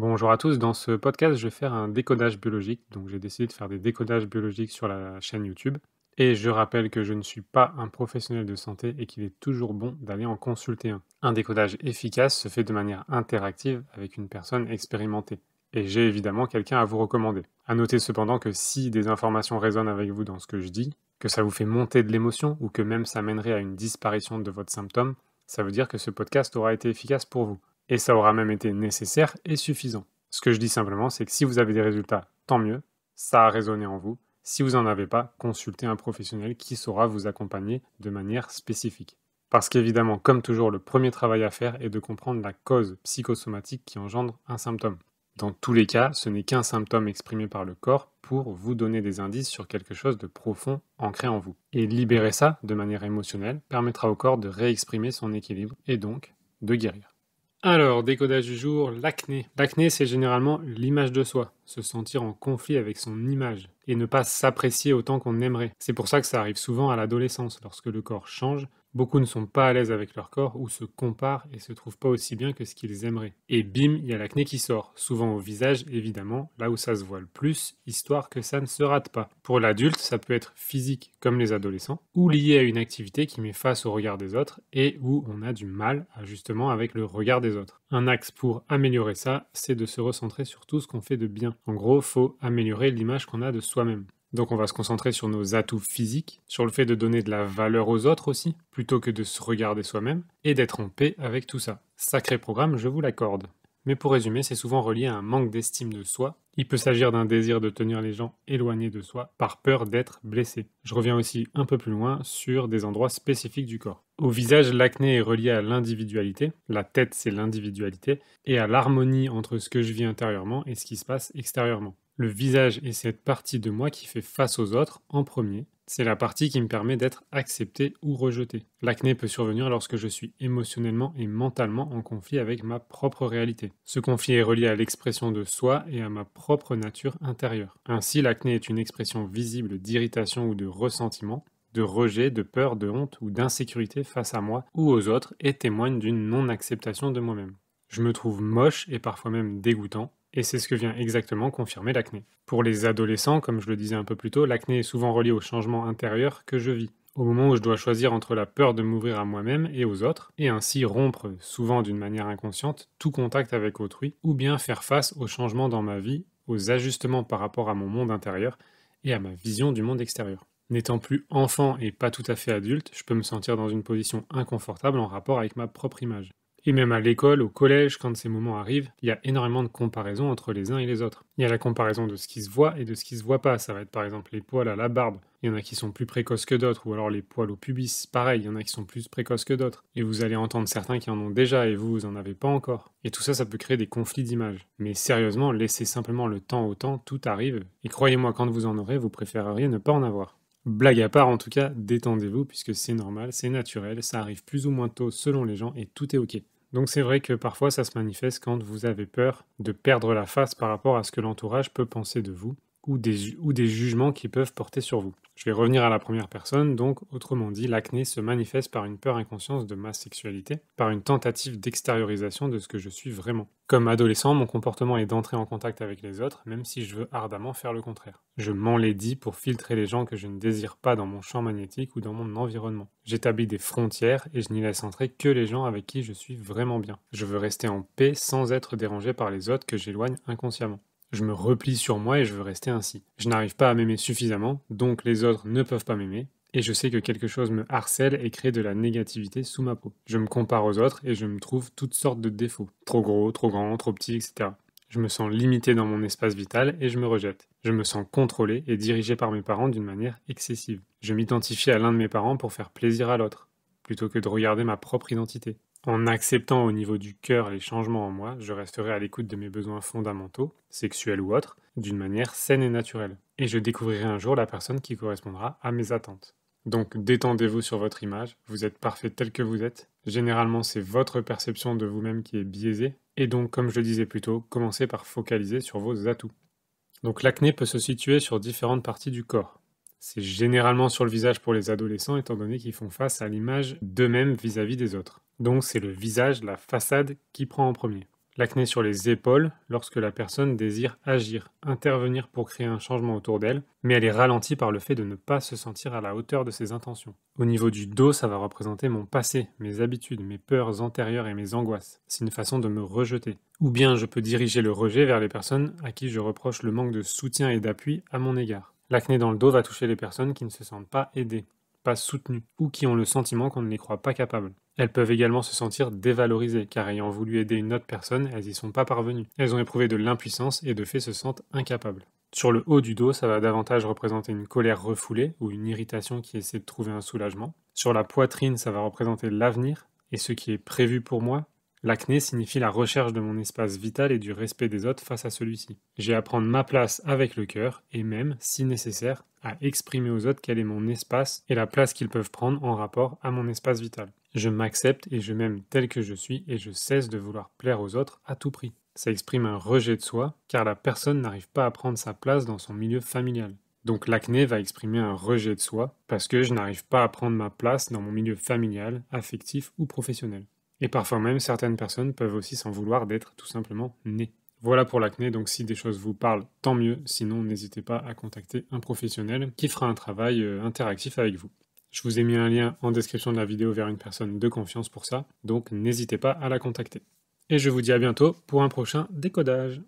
Bonjour à tous, dans ce podcast je vais faire un décodage biologique, donc j'ai décidé de faire des décodages biologiques sur la chaîne YouTube. Et je rappelle que je ne suis pas un professionnel de santé et qu'il est toujours bon d'aller en consulter un. Un décodage efficace se fait de manière interactive avec une personne expérimentée. Et j'ai évidemment quelqu'un à vous recommander. À noter cependant que si des informations résonnent avec vous dans ce que je dis, que ça vous fait monter de l'émotion ou que même ça mènerait à une disparition de votre symptôme, ça veut dire que ce podcast aura été efficace pour vous et ça aura même été nécessaire et suffisant. Ce que je dis simplement, c'est que si vous avez des résultats, tant mieux, ça a résonné en vous. Si vous n'en avez pas, consultez un professionnel qui saura vous accompagner de manière spécifique. Parce qu'évidemment, comme toujours, le premier travail à faire est de comprendre la cause psychosomatique qui engendre un symptôme. Dans tous les cas, ce n'est qu'un symptôme exprimé par le corps pour vous donner des indices sur quelque chose de profond ancré en vous. Et libérer ça de manière émotionnelle permettra au corps de réexprimer son équilibre et donc de guérir. Alors, décodage du jour, l'acné. L'acné, c'est généralement l'image de soi se sentir en conflit avec son image et ne pas s'apprécier autant qu'on aimerait. C'est pour ça que ça arrive souvent à l'adolescence, lorsque le corps change, Beaucoup ne sont pas à l'aise avec leur corps ou se comparent et se trouvent pas aussi bien que ce qu'ils aimeraient. Et bim, il y a l'acné qui sort, souvent au visage évidemment, là où ça se voit le plus, histoire que ça ne se rate pas. Pour l'adulte, ça peut être physique comme les adolescents, ou lié à une activité qui met face au regard des autres et où on a du mal justement avec le regard des autres. Un axe pour améliorer ça, c'est de se recentrer sur tout ce qu'on fait de bien. En gros, faut améliorer l'image qu'on a de soi-même. Donc on va se concentrer sur nos atouts physiques, sur le fait de donner de la valeur aux autres aussi, plutôt que de se regarder soi-même, et d'être en paix avec tout ça. Sacré programme, je vous l'accorde mais pour résumer, c'est souvent relié à un manque d'estime de soi. Il peut s'agir d'un désir de tenir les gens éloignés de soi par peur d'être blessé. Je reviens aussi un peu plus loin sur des endroits spécifiques du corps. Au visage, l'acné est relié à l'individualité, la tête c'est l'individualité, et à l'harmonie entre ce que je vis intérieurement et ce qui se passe extérieurement. Le visage est cette partie de moi qui fait face aux autres en premier, c'est la partie qui me permet d'être accepté ou rejeté. L'acné peut survenir lorsque je suis émotionnellement et mentalement en conflit avec ma propre réalité. Ce conflit est relié à l'expression de soi et à ma propre nature intérieure. Ainsi, l'acné est une expression visible d'irritation ou de ressentiment, de rejet, de peur, de honte ou d'insécurité face à moi ou aux autres et témoigne d'une non-acceptation de moi-même. Je me trouve moche et parfois même dégoûtant, et c'est ce que vient exactement confirmer l'acné. Pour les adolescents, comme je le disais un peu plus tôt, l'acné est souvent relié au changement intérieur que je vis, au moment où je dois choisir entre la peur de m'ouvrir à moi-même et aux autres, et ainsi rompre, souvent d'une manière inconsciente, tout contact avec autrui, ou bien faire face aux changements dans ma vie, aux ajustements par rapport à mon monde intérieur et à ma vision du monde extérieur. N'étant plus enfant et pas tout à fait adulte, je peux me sentir dans une position inconfortable en rapport avec ma propre image. Et même à l'école, au collège, quand ces moments arrivent, il y a énormément de comparaisons entre les uns et les autres. Il y a la comparaison de ce qui se voit et de ce qui se voit pas. Ça va être par exemple les poils à la barbe. Il y en a qui sont plus précoces que d'autres, ou alors les poils au pubis. Pareil, il y en a qui sont plus précoces que d'autres. Et vous allez entendre certains qui en ont déjà et vous, vous en avez pas encore. Et tout ça, ça peut créer des conflits d'images. Mais sérieusement, laissez simplement le temps au temps, tout arrive. Et croyez-moi, quand vous en aurez, vous préféreriez ne pas en avoir. Blague à part, en tout cas, détendez-vous puisque c'est normal, c'est naturel, ça arrive plus ou moins tôt selon les gens et tout est ok. Donc c'est vrai que parfois ça se manifeste quand vous avez peur de perdre la face par rapport à ce que l'entourage peut penser de vous ou des, ou des jugements qui peuvent porter sur vous. Je vais revenir à la première personne, donc autrement dit, l'acné se manifeste par une peur inconsciente de ma sexualité, par une tentative d'extériorisation de ce que je suis vraiment. Comme adolescent, mon comportement est d'entrer en contact avec les autres, même si je veux ardemment faire le contraire. Je m'enlédis pour filtrer les gens que je ne désire pas dans mon champ magnétique ou dans mon environnement. J'établis des frontières et je n'y laisse entrer que les gens avec qui je suis vraiment bien. Je veux rester en paix sans être dérangé par les autres que j'éloigne inconsciemment je me replie sur moi et je veux rester ainsi. Je n'arrive pas à m'aimer suffisamment, donc les autres ne peuvent pas m'aimer, et je sais que quelque chose me harcèle et crée de la négativité sous ma peau. Je me compare aux autres et je me trouve toutes sortes de défauts. Trop gros, trop grand, trop petit, etc. Je me sens limité dans mon espace vital et je me rejette. Je me sens contrôlé et dirigé par mes parents d'une manière excessive. Je m'identifie à l'un de mes parents pour faire plaisir à l'autre, plutôt que de regarder ma propre identité. En acceptant au niveau du cœur les changements en moi, je resterai à l'écoute de mes besoins fondamentaux, sexuels ou autres, d'une manière saine et naturelle. Et je découvrirai un jour la personne qui correspondra à mes attentes. Donc détendez-vous sur votre image, vous êtes parfait tel que vous êtes. Généralement, c'est votre perception de vous-même qui est biaisée. Et donc, comme je le disais plus tôt, commencez par focaliser sur vos atouts. Donc l'acné peut se situer sur différentes parties du corps. C'est généralement sur le visage pour les adolescents étant donné qu'ils font face à l'image d'eux-mêmes vis-à-vis des autres. Donc c'est le visage, la façade qui prend en premier. L'acné sur les épaules lorsque la personne désire agir, intervenir pour créer un changement autour d'elle, mais elle est ralentie par le fait de ne pas se sentir à la hauteur de ses intentions. Au niveau du dos, ça va représenter mon passé, mes habitudes, mes peurs antérieures et mes angoisses. C'est une façon de me rejeter. Ou bien je peux diriger le rejet vers les personnes à qui je reproche le manque de soutien et d'appui à mon égard. L'acné dans le dos va toucher les personnes qui ne se sentent pas aidées, pas soutenues, ou qui ont le sentiment qu'on ne les croit pas capables. Elles peuvent également se sentir dévalorisées, car ayant voulu aider une autre personne, elles n'y sont pas parvenues. Elles ont éprouvé de l'impuissance et de fait se sentent incapables. Sur le haut du dos, ça va davantage représenter une colère refoulée ou une irritation qui essaie de trouver un soulagement. Sur la poitrine, ça va représenter l'avenir et ce qui est prévu pour moi L'acné signifie la recherche de mon espace vital et du respect des autres face à celui-ci. J'ai à prendre ma place avec le cœur et même, si nécessaire, à exprimer aux autres quel est mon espace et la place qu'ils peuvent prendre en rapport à mon espace vital. Je m'accepte et je m'aime tel que je suis et je cesse de vouloir plaire aux autres à tout prix. Ça exprime un rejet de soi car la personne n'arrive pas à prendre sa place dans son milieu familial. Donc l'acné va exprimer un rejet de soi parce que je n'arrive pas à prendre ma place dans mon milieu familial, affectif ou professionnel. Et parfois même, certaines personnes peuvent aussi s'en vouloir d'être tout simplement nées. Voilà pour l'acné, donc si des choses vous parlent, tant mieux, sinon n'hésitez pas à contacter un professionnel qui fera un travail euh, interactif avec vous. Je vous ai mis un lien en description de la vidéo vers une personne de confiance pour ça, donc n'hésitez pas à la contacter. Et je vous dis à bientôt pour un prochain décodage.